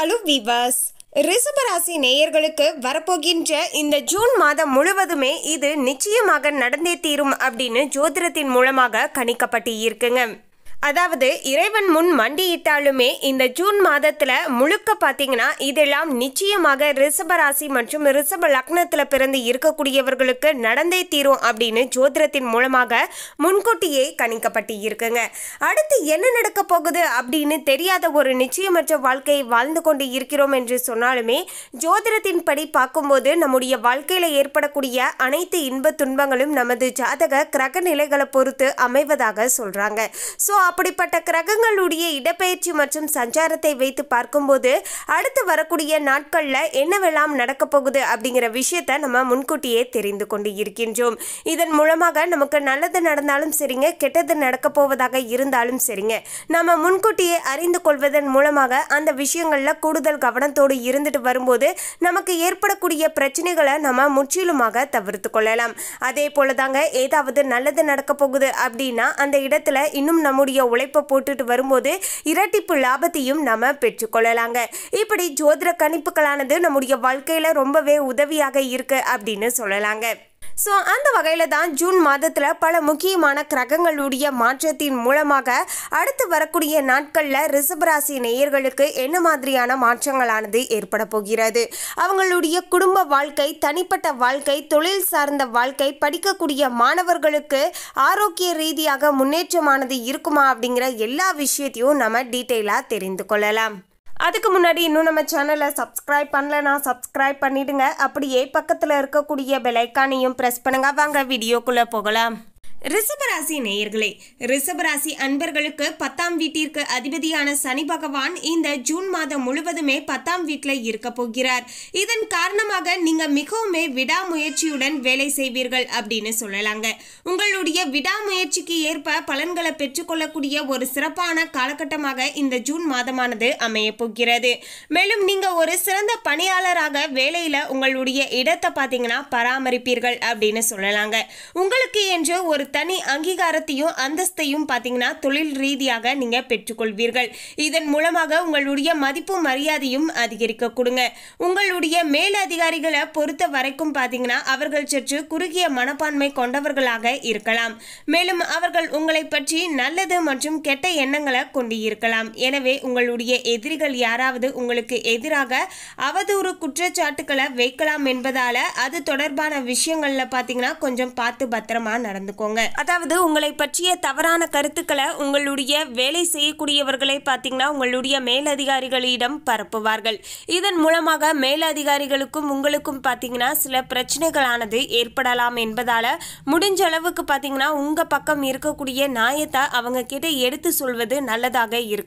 hello விவாஸ் ரிசபராசி நேயர்களுக்கு வரப்போகின்ற இந்த ஜூன் மாதம் முழுவதுமே இது நிச்சயமாக நடந்தே தீரும் அப்படின்னு ஜோதிடத்தின் மூலமாக கணிக்கப்பட்டு இருக்குங்க அதாவது இறைவன் முன் மண்டியிட்டாலுமே இந்த ஜூன் மாதத்தில் முழுக்க பார்த்தீங்கன்னா இதெல்லாம் நிச்சயமாக ரிஷபராசி மற்றும் ரிஷப லக்னத்தில் பிறந்து இருக்கக்கூடியவர்களுக்கு நடந்தே தீரும் அப்படின்னு ஜோதிடத்தின் மூலமாக முன்கூட்டியே கணிக்கப்பட்டு இருக்குங்க அடுத்து என்ன நடக்க போகுது அப்படின்னு தெரியாத ஒரு நிச்சயமற்ற வாழ்க்கையை வாழ்ந்து கொண்டு இருக்கிறோம் என்று சொன்னாலுமே ஜோதிடத்தின் படி பார்க்கும்போது நம்முடைய வாழ்க்கையில் ஏற்படக்கூடிய அனைத்து இன்ப துன்பங்களும் நமது ஜாதக கிரக நிலைகளை பொறுத்து அமைவதாக சொல்கிறாங்க ஸோ அப்படிப்பட்ட கிரகங்களுடைய இடப்பெயர்ச்சி மற்றும் சஞ்சாரத்தை வைத்து பார்க்கும்போது அடுத்து வரக்கூடிய நாட்களில் என்னவெல்லாம் நடக்க போகுது அப்படிங்கிற விஷயத்த நம்ம முன்கூட்டியே தெரிந்து கொண்டு இருக்கின்றோம் இதன் மூலமாக நமக்கு நல்லது நடந்தாலும் சரிங்க கெட்டது நடக்க போவதாக இருந்தாலும் சரிங்க நம்ம முன்கூட்டியே அறிந்து கொள்வதன் மூலமாக அந்த விஷயங்களில் கூடுதல் கவனத்தோடு இருந்துட்டு வரும்போது நமக்கு ஏற்படக்கூடிய பிரச்சனைகளை நம்ம முற்றிலுமாக தவிர்த்து கொள்ளலாம் அதே போல தாங்க ஏதாவது நல்லது நடக்க போகுது அப்படின்னா அந்த இடத்துல இன்னும் நம்முடைய தன்னுடைய உழைப்பை போட்டுட்டு வரும்போது இரட்டிப்பு லாபத்தையும் நம்ம பெற்றுக்கொள்ளலாங்க இப்படி ஜோதிட கணிப்புகளானது நம்முடைய வாழ்க்கையில் ரொம்பவே உதவியாக இருக்கு அப்படின்னு சொல்லலாங்க ஸோ அந்த வகையில் தான் ஜூன் மாதத்தில் பல முக்கியமான கிரகங்களுடைய மாற்றத்தின் மூலமாக அடுத்து வரக்கூடிய நாட்களில் ரிசபராசி நேயர்களுக்கு என்ன மாதிரியான மாற்றங்களானது ஏற்பட போகிறது அவங்களுடைய குடும்ப வாழ்க்கை தனிப்பட்ட வாழ்க்கை தொழில் சார்ந்த வாழ்க்கை படிக்கக்கூடிய மாணவர்களுக்கு ஆரோக்கிய ரீதியாக முன்னேற்றமானது இருக்குமா அப்படிங்கிற எல்லா விஷயத்தையும் நம்ம டீட்டெயிலாக தெரிந்து கொள்ளலாம் அதுக்கு முன்னாடி இன்னும் நம்ம சேனலை சப்ஸ்கிரைப் பண்ணலனா சப்ஸ்கிரைப் பண்ணிவிடுங்க அப்படியே பக்கத்தில் இருக்கக்கூடிய பெலைக்கானையும் ப்ரெஸ் பண்ணுங்கள் வாங்க வீடியோக்குள்ளே போகலாம் ரிஷபராசி நேயர்களே ரிஷபராசி அன்பர்களுக்கு பத்தாம் வீட்டிற்கு அதிபதியான சனி பகவான் இந்த ஜூன் மாதம் முழுவதுமே பத்தாம் வீட்டில் இருக்க போகிறார் இதன் காரணமாக நீங்க மிகவுமே விடாமுயற்சியுடன் வேலை செய்வீர்கள் அப்படின்னு சொல்லலாங்க உங்களுடைய விடாமுயற்சிக்கு ஏற்ப பலன்களை பெற்றுக்கொள்ளக்கூடிய ஒரு சிறப்பான காலகட்டமாக இந்த ஜூன் மாதமானது அமைய போகிறது மேலும் நீங்க ஒரு சிறந்த பணியாளராக வேலையில உங்களுடைய இடத்தை பார்த்தீங்கன்னா பராமரிப்பீர்கள் அப்படின்னு சொல்லலாங்க உங்களுக்கு என்று ஒரு தனி அங்கீகாரத்தையும் அந்தஸ்தையும் பார்த்தீங்கன்னா தொழில் ரீதியாக நீங்கள் பெற்றுக்கொள்வீர்கள் இதன் மூலமாக உங்களுடைய மதிப்பு மரியாதையும் அதிகரிக்க கொடுங்க உங்களுடைய மேல் அதிகாரிகளை பொறுத்த வரைக்கும் பார்த்தீங்கன்னா அவர்கள் சற்று குறுகிய மனப்பான்மை கொண்டவர்களாக இருக்கலாம் மேலும் அவர்கள் உங்களை பற்றி நல்லது மற்றும் கெட்ட எண்ணங்களை கொண்டு இருக்கலாம் எனவே உங்களுடைய எதிரிகள் யாராவது உங்களுக்கு எதிராக அவதூறு குற்றச்சாட்டுக்களை வைக்கலாம் என்பதால் அது தொடர்பான விஷயங்களில் பார்த்தீங்கன்னா கொஞ்சம் பார்த்து பத்திரமா நடந்துக்கோங்க சொல்லியிருக்காங்க அதாவது உங்களை பற்றிய தவறான கருத்துக்களை உங்களுடைய வேலை செய்யக்கூடியவர்களை பார்த்தீங்கன்னா உங்களுடைய மேலதிகாரிகளிடம் பரப்புவார்கள் இதன் மூலமாக மேலதிகாரிகளுக்கும் உங்களுக்கும் பார்த்தீங்கன்னா சில பிரச்சனைகளானது ஏற்படலாம் என்பதால் முடிஞ்ச அளவுக்கு பார்த்தீங்கன்னா உங்கள் பக்கம் இருக்கக்கூடிய நியாயத்தை அவங்க கிட்ட எடுத்து சொல்வது நல்லதாக இருக்க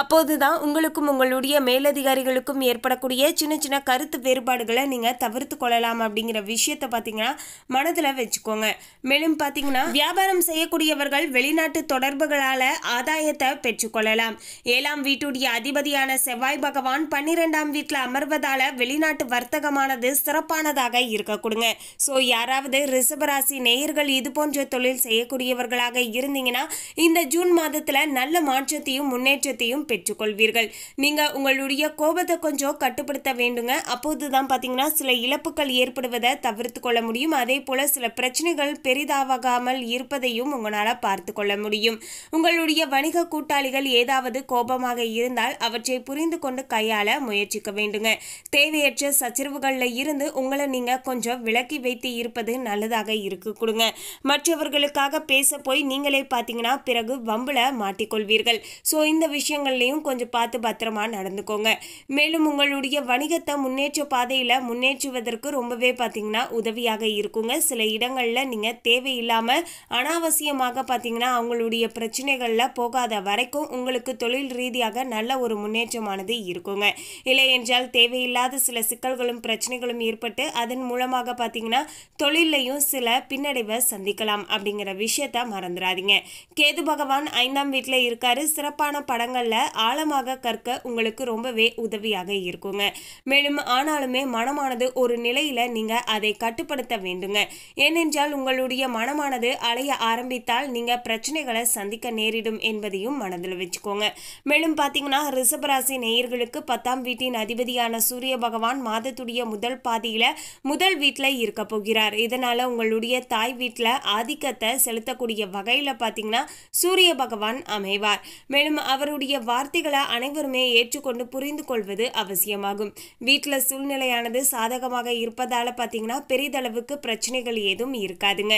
அப்போது தான் உங்களுக்கும் உங்களுடைய மேலதிகாரிகளுக்கும் ஏற்படக்கூடிய சின்ன சின்ன கருத்து வேறுபாடுகளை நீங்கள் தவிர்த்து கொள்ளலாம் அப்படிங்கிற விஷயத்தை பார்த்தீங்கன்னா மனதில் வச்சுக்கோங்க மேலும் பார்த்தீங்கன்னா பார்த்தீங்கன்னா வியாபாரம் செய்யக்கூடியவர்கள் வெளிநாட்டு தொடர்புகளால ஆதாயத்தை பெற்றுக்கொள்ளலாம் ஏழாம் வீட்டுடைய அதிபதியான செவ்வாய் பகவான் பன்னிரெண்டாம் வீட்டில் அமர்வதால வெளிநாட்டு வர்த்தகமானது சிறப்பானதாக இருக்கக்கூடுங்க ஸோ யாராவது ரிசபராசி நேயர்கள் இது போன்ற தொழில் செய்யக்கூடியவர்களாக இருந்தீங்கன்னா இந்த ஜூன் மாதத்தில் நல்ல மாற்றத்தையும் முன்னேற்றத்தையும் பெற்றுக்கொள்வீர்கள் நீங்கள் உங்களுடைய கோபத்தை கொஞ்சம் கட்டுப்படுத்த வேண்டுங்க அப்போதுதான் தான் பார்த்தீங்கன்னா சில இழப்புகள் ஏற்படுவதை தவிர்த்து கொள்ள முடியும் அதே போல் சில பிரச்சனைகள் பெரிதாக போகாமல் இருப்பதையும் உங்களால் பார்த்து கொள்ள முடியும் உங்களுடைய வணிக கூட்டாளிகள் ஏதாவது கோபமாக இருந்தால் அவற்றை புரிந்து கொண்டு கையாள முயற்சிக்க வேண்டுங்க தேவையற்ற சச்சரவுகளில் இருந்து உங்களை நீங்கள் கொஞ்சம் விலக்கி வைத்து இருப்பது நல்லதாக இருக்கு கொடுங்க மற்றவர்களுக்காக பேச போய் நீங்களே பார்த்தீங்கன்னா பிறகு வம்புல மாட்டிக்கொள்வீர்கள் ஸோ இந்த விஷயங்கள்லையும் கொஞ்சம் பார்த்து பத்திரமா நடந்துக்கோங்க மேலும் உங்களுடைய வணிகத்தை முன்னேற்ற பாதையில் முன்னேற்றுவதற்கு ரொம்பவே பார்த்தீங்கன்னா உதவியாக இருக்குங்க சில இடங்களில் நீங்கள் தேவையில்லாத இல்லாமல் அனாவசியமாக பார்த்திங்கன்னா அவங்களுடைய பிரச்சனைகளில் போகாத வரைக்கும் உங்களுக்கு தொழில் ரீதியாக நல்ல ஒரு முன்னேற்றமானது இருக்குங்க இல்லை என்றால் தேவையில்லாத சில சிக்கல்களும் பிரச்சனைகளும் ஏற்பட்டு அதன் மூலமாக பார்த்திங்கன்னா தொழிலையும் சில பின்னடைவை சந்திக்கலாம் அப்படிங்கிற விஷயத்த மறந்துடாதீங்க கேது பகவான் ஐந்தாம் வீட்டில் இருக்காரு சிறப்பான படங்களில் ஆழமாக கற்க உங்களுக்கு ரொம்பவே உதவியாக இருக்குங்க மேலும் ஆனாலுமே மனமானது ஒரு நிலையில் நீங்கள் அதை கட்டுப்படுத்த வேண்டுங்க ஏனென்றால் உங்களுடைய மனமான பணமானது அலைய ஆரம்பித்தால் நீங்க பிரச்சனைகளை சந்திக்க நேரிடும் என்பதையும் மனதில் வச்சுக்கோங்க மேலும் பாத்தீங்கன்னா ரிஷபராசி நேயர்களுக்கு பத்தாம் வீட்டின் அதிபதியான சூரிய பகவான் மாதத்துடைய முதல் பாதியில முதல் வீட்டில் இருக்க போகிறார் இதனால உங்களுடைய தாய் வீட்டில் ஆதிக்கத்தை செலுத்தக்கூடிய வகையில் பாத்தீங்கன்னா சூரிய பகவான் அமைவார் மேலும் அவருடைய வார்த்தைகளை அனைவருமே ஏற்றுக்கொண்டு புரிந்து கொள்வது அவசியமாகும் வீட்டில் சூழ்நிலையானது சாதகமாக இருப்பதால் பாத்தீங்கன்னா பெரிதளவுக்கு பிரச்சனைகள் ஏதும் இருக்காதுங்க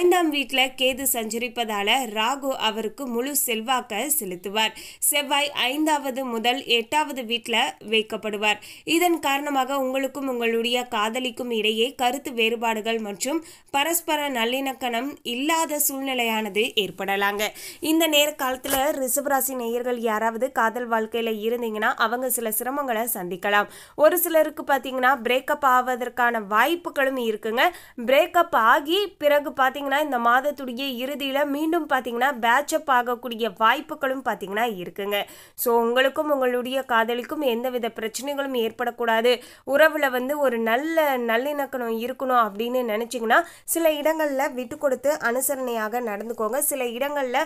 ஐந்து ஐந்தாம் வீட்டில் கேது சஞ்சரிப்பதால ராகு அவருக்கு முழு செல்வாக்க செலுத்துவார் செவ்வாய் ஐந்தாவது முதல் எட்டாவது வீட்டில் வைக்கப்படுவார் இதன் காரணமாக உங்களுக்கும் உங்களுடைய காதலிக்கும் இடையே கருத்து வேறுபாடுகள் மற்றும் பரஸ்பர நல்லிணக்கணம் இல்லாத சூழ்நிலையானது ஏற்படலாங்க இந்த நேர காலத்தில் ரிசவராசி நேயர்கள் யாராவது காதல் வாழ்க்கையில் இருந்தீங்கன்னா அவங்க சில சிரமங்களை சந்திக்கலாம் ஒரு சிலருக்கு பார்த்தீங்கன்னா பிரேக்கப் ஆவதற்கான வாய்ப்புகளும் இருக்குங்க பிரேக்கப் ஆகி பிறகு பார்த்தீங்கன்னா பார்த்தீங்கன்னா இந்த மாதத்துடைய இறுதியில் மீண்டும் பார்த்தீங்கன்னா பேட்சப் ஆகக்கூடிய வாய்ப்புகளும் பார்த்தீங்கன்னா இருக்குங்க ஸோ உங்களுக்கும் உங்களுடைய காதலிக்கும் எந்தவித பிரச்சனைகளும் ஏற்படக்கூடாது உறவில் வந்து ஒரு நல்ல நல்லிணக்கணம் இருக்கணும் அப்படின்னு நினச்சிங்கன்னா சில இடங்களில் விட்டு கொடுத்து அனுசரணையாக நடந்துக்கோங்க சில இடங்களில்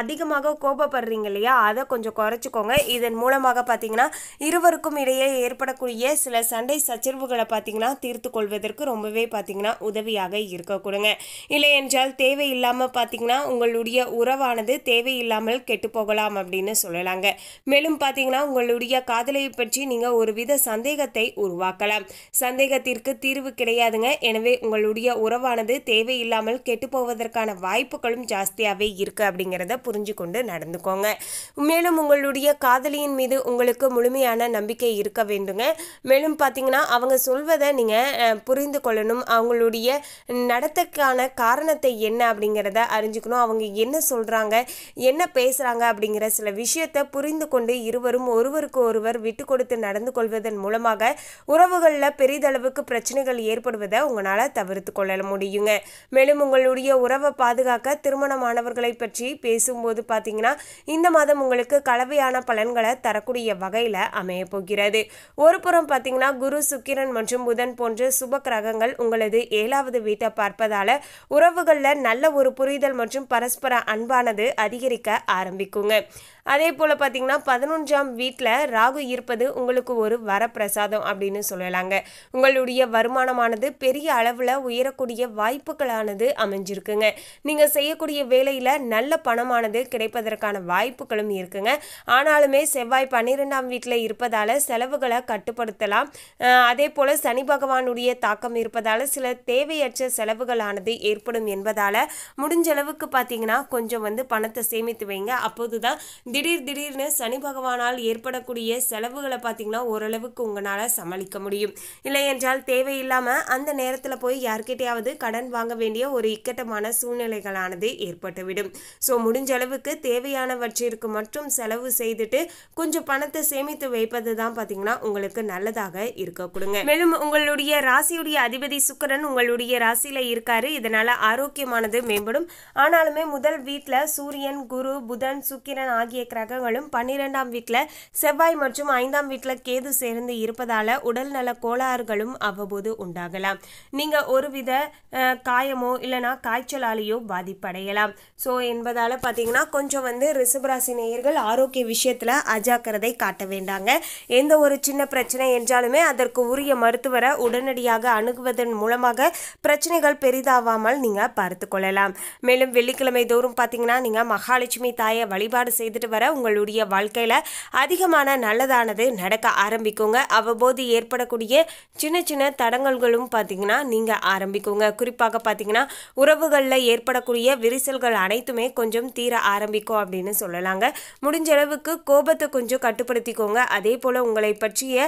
அதிகமாக கோபப்படுறீங்க இல்லையா அதை கொஞ்சம் குறைச்சிக்கோங்க இதன் மூலமாக பார்த்தீங்கன்னா இருவருக்கும் இடையே ஏற்படக்கூடிய சில சண்டை சச்சரவுகளை பார்த்தீங்கன்னா தீர்த்து கொள்வதற்கு ரொம்பவே பார்த்தீங்கன்னா உதவியாக இருக்கக்கூடுங்க இல்லை என்றால் தேவையில்லாமல் பார்த்தீங்கன்னா உங்களுடைய உறவானது தேவையில்லாமல் கெட்டு போகலாம் அப்படின்னு சொல்லலாங்க மேலும் பார்த்தீங்கன்னா உங்களுடைய காதலை பற்றி நீங்கள் ஒரு வித சந்தேகத்தை உருவாக்கலாம் சந்தேகத்திற்கு தீர்வு கிடையாதுங்க எனவே உங்களுடைய உறவானது தேவையில்லாமல் கெட்டு போவதற்கான வாய்ப்புகளும் ஜாஸ்தியாகவே இருக்குது அப்படிங்கிறத புரிஞ்சு கொண்டு நடந்துக்கோங்க மேலும் உங்களுடைய காதலியின் மீது உங்களுக்கு முழுமையான நம்பிக்கை இருக்க வேண்டுங்க மேலும் பார்த்தீங்கன்னா அவங்க சொல்வதை நீங்கள் புரிந்து கொள்ளணும் அவங்களுடைய நடத்தக்கான காரண காரணத்தை என்ன அப்படிங்கிறத அறிஞ்சுக்கணும் அவங்க என்ன சொல்கிறாங்க என்ன பேசுகிறாங்க அப்படிங்கிற சில விஷயத்தை புரிந்து கொண்டு இருவரும் ஒருவருக்கு ஒருவர் விட்டு கொடுத்து நடந்து கொள்வதன் மூலமாக உறவுகளில் பெரிதளவுக்கு பிரச்சனைகள் ஏற்படுவதை உங்களால் தவிர்த்து கொள்ள முடியுங்க மேலும் உங்களுடைய உறவை பாதுகாக்க திருமணமானவர்களை பற்றி பேசும்போது பார்த்தீங்கன்னா இந்த மாதம் உங்களுக்கு கலவையான பலன்களை தரக்கூடிய வகையில் அமைய போகிறது ஒரு புறம் பார்த்தீங்கன்னா குரு சுக்கிரன் மற்றும் புதன் போன்ற சுப கிரகங்கள் உங்களது ஏழாவது வீட்டை பார்ப்பதால உறவு உறவுகளில் நல்ல ஒரு புரிதல் மற்றும் பரஸ்பர அன்பானது அதிகரிக்க ஆரம்பிக்குங்க அதே போல் பார்த்தீங்கன்னா பதினொன்றாம் வீட்டில் ராகு இருப்பது உங்களுக்கு ஒரு வரப்பிரசாதம் அப்படின்னு சொல்லலாங்க உங்களுடைய வருமானமானது பெரிய அளவில் உயரக்கூடிய வாய்ப்புகளானது அமைஞ்சிருக்குங்க நீங்கள் செய்யக்கூடிய வேலையில் நல்ல பணமானது கிடைப்பதற்கான வாய்ப்புகளும் இருக்குங்க ஆனாலுமே செவ்வாய் பன்னிரெண்டாம் வீட்டில் இருப்பதால் செலவுகளை கட்டுப்படுத்தலாம் அதே போல் சனி பகவானுடைய தாக்கம் இருப்பதால் சில தேவையற்ற செலவுகளானது ஏற்படும் என்பதால் முடிஞ்ச அளவுக்கு பார்த்தீங்கன்னா கொஞ்சம் வந்து பணத்தை சேமித்து வைங்க அப்போது தான் திடீர் திடீர்னு சனி பகவானால் ஏற்படக்கூடிய செலவுகளை பார்த்தீங்கன்னா ஓரளவுக்கு உங்களால் சமாளிக்க முடியும் இல்லை என்றால் தேவையில்லாமல் அந்த நேரத்தில் போய் யார்கிட்டையாவது கடன் வாங்க வேண்டிய ஒரு இக்கட்டமான சூழ்நிலைகளானது ஏற்பட்டுவிடும் ஸோ முடிஞ்ச அளவுக்கு தேவையானவற்றிற்கு மட்டும் செலவு செய்துட்டு கொஞ்சம் பணத்தை சேமித்து வைப்பது தான் பார்த்தீங்கன்னா உங்களுக்கு நல்லதாக இருக்க கொடுங்க மேலும் உங்களுடைய ராசியுடைய அதிபதி சுக்கரன் உங்களுடைய ராசியில் இருக்காரு இதனால் ஆரோக்கிய ஆரோக்கியமானது மேம்படும் ஆனாலுமே முதல் வீட்டில் சூரியன் குரு புதன் சுக்கிரன் ஆகிய கிரகங்களும் பன்னிரெண்டாம் வீட்டில் செவ்வாய் மற்றும் ஐந்தாம் வீட்டில் கேது சேர்ந்து இருப்பதால் உடல்நல கோளாறுகளும் அவ்வப்போது உண்டாகலாம் நீங்கள் ஒருவித காயமோ இல்லைனா காய்ச்சலாலேயோ பாதிப்படையலாம் ஸோ என்பதால் பார்த்தீங்கன்னா கொஞ்சம் வந்து ரிசபராசி நேயர்கள் ஆரோக்கிய விஷயத்தில் அஜாக்கிரதை காட்ட வேண்டாங்க எந்த ஒரு சின்ன பிரச்சனை என்றாலுமே அதற்கு உரிய மருத்துவரை உடனடியாக அணுகுவதன் மூலமாக பிரச்சனைகள் பெரிதாவாமல் நீங்கள் பார்த்து கொள்ளலாம் மேலும் வெள்ளிக்கிழமை தோறும் பார்த்தீங்கன்னா நீங்கள் மகாலட்சுமி தாயை வழிபாடு செய்துட்டு வர உங்களுடைய வாழ்க்கையில் அதிகமான நல்லதானது நடக்க ஆரம்பிக்குங்க அவ்வப்போது ஏற்படக்கூடிய சின்ன சின்ன தடங்கல்களும் பார்த்தீங்கன்னா நீங்கள் ஆரம்பிக்குங்க குறிப்பாக பார்த்தீங்கன்னா உறவுகளில் ஏற்படக்கூடிய விரிசல்கள் அனைத்துமே கொஞ்சம் தீர ஆரம்பிக்கும் அப்படின்னு சொல்லலாங்க முடிஞ்ச அளவுக்கு கோபத்தை கொஞ்சம் கட்டுப்படுத்திக்கோங்க அதே போல் உங்களை பற்றிய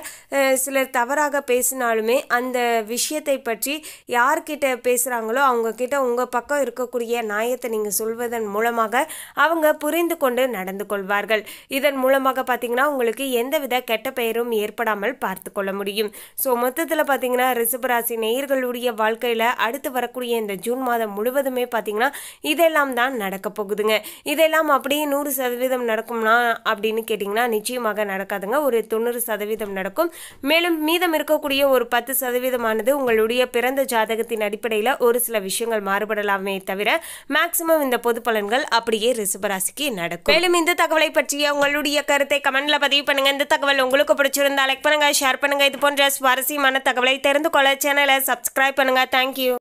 சிலர் தவறாக பேசினாலுமே அந்த விஷயத்தை பற்றி யார்கிட்ட பேசுகிறாங்களோ அவங்க கிட்ட உங்கள் பக்கம் இருக்கக்கூடிய நியாயத்தை நீங்கள் சொல்வதன் மூலமாக அவங்க புரிந்து கொண்டு நடந்து கொள்வார்கள் இதன் மூலமாக பார்த்தீங்கன்னா உங்களுக்கு எந்தவித கெட்ட பெயரும் ஏற்படாமல் பார்த்து கொள்ள முடியும் ஸோ மொத்தத்தில் பார்த்தீங்கன்னா ரிசபராசி நேயர்களுடைய வாழ்க்கையில் அடுத்து வரக்கூடிய இந்த ஜூன் மாதம் முழுவதுமே பார்த்தீங்கன்னா இதெல்லாம் தான் நடக்க போகுதுங்க இதெல்லாம் அப்படியே நூறு சதவீதம் நடக்கும்னா அப்படின்னு கேட்டிங்கன்னா நிச்சயமாக நடக்காதுங்க ஒரு தொண்ணூறு சதவீதம் நடக்கும் மேலும் மீதம் இருக்கக்கூடிய ஒரு பத்து சதவீதமானது உங்களுடைய பிறந்த ஜாதகத்தின் அடிப்படையில் ஒரு சில விஷயங்கள் மாற மாறுபடலாமே தவிர மேக்சிமம் இந்த பொது பலன்கள் அப்படியே ரிசபராசிக்கு நடக்கும் மேலும் இந்த தகவலை பற்றிய உங்களுடைய கருத்தை கமெண்ட்ல பதிவு பண்ணுங்க இந்த தகவல் உங்களுக்கு பிடிச்சிருந்தா லைக் பண்ணுங்க ஷேர் பண்ணுங்க இது போன்ற சுவாரஸ்யமான தகவலை தெரிந்து கொள்ள சேனலை சப்ஸ்கிரைப் பண்ணுங்க தேங்க்யூ